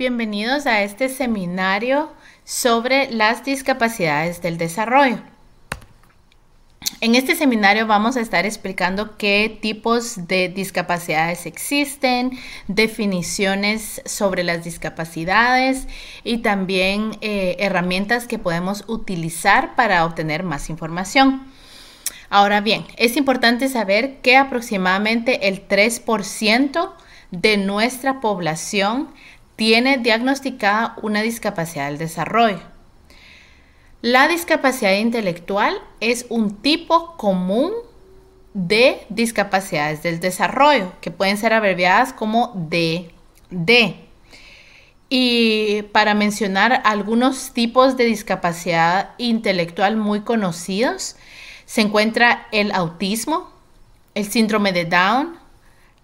bienvenidos a este seminario sobre las discapacidades del desarrollo. En este seminario vamos a estar explicando qué tipos de discapacidades existen, definiciones sobre las discapacidades y también eh, herramientas que podemos utilizar para obtener más información. Ahora bien, es importante saber que aproximadamente el 3% de nuestra población tiene diagnosticada una discapacidad del desarrollo. La discapacidad intelectual es un tipo común de discapacidades del desarrollo, que pueden ser abreviadas como DD. Y para mencionar algunos tipos de discapacidad intelectual muy conocidos, se encuentra el autismo, el síndrome de Down,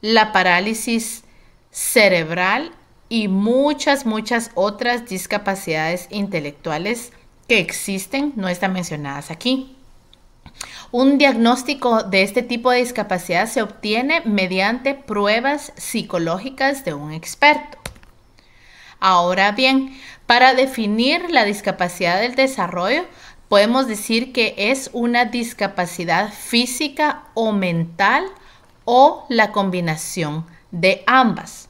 la parálisis cerebral y muchas, muchas otras discapacidades intelectuales que existen, no están mencionadas aquí. Un diagnóstico de este tipo de discapacidad se obtiene mediante pruebas psicológicas de un experto. Ahora bien, para definir la discapacidad del desarrollo, podemos decir que es una discapacidad física o mental o la combinación de ambas.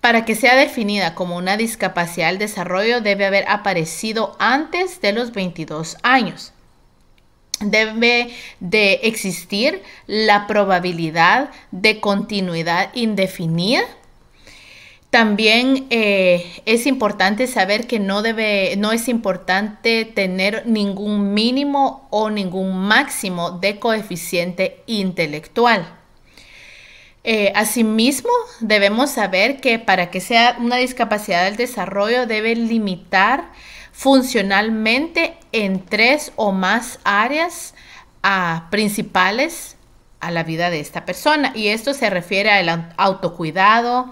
Para que sea definida como una discapacidad al desarrollo debe haber aparecido antes de los 22 años. Debe de existir la probabilidad de continuidad indefinida también eh, es importante saber que no debe, no es importante tener ningún mínimo o ningún máximo de coeficiente intelectual. Eh, asimismo, debemos saber que para que sea una discapacidad del desarrollo debe limitar funcionalmente en tres o más áreas ah, principales a la vida de esta persona. Y esto se refiere al autocuidado,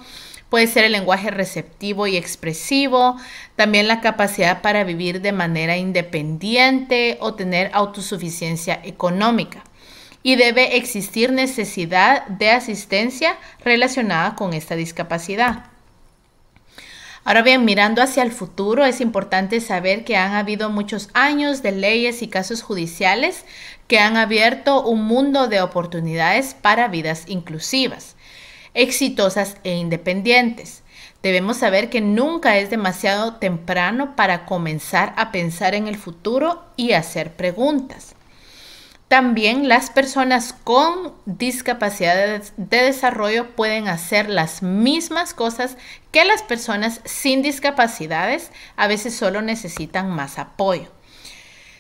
puede ser el lenguaje receptivo y expresivo, también la capacidad para vivir de manera independiente o tener autosuficiencia económica y debe existir necesidad de asistencia relacionada con esta discapacidad. Ahora bien, mirando hacia el futuro, es importante saber que han habido muchos años de leyes y casos judiciales que han abierto un mundo de oportunidades para vidas inclusivas, exitosas e independientes. Debemos saber que nunca es demasiado temprano para comenzar a pensar en el futuro y hacer preguntas. También las personas con discapacidades de, desarrollo pueden hacer las mismas cosas que las personas sin discapacidades, a veces solo necesitan más apoyo.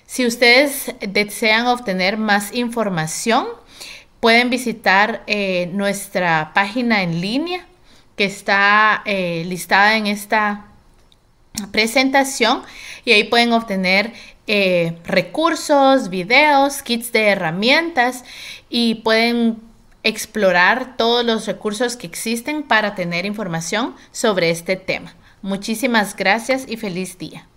Si ustedes desean obtener más información, pueden visitar eh, nuestra página en línea que está eh, listada en esta presentación y ahí pueden obtener eh, recursos, videos, kits de herramientas y pueden explorar todos los recursos que existen para tener información sobre este tema. Muchísimas gracias y feliz día.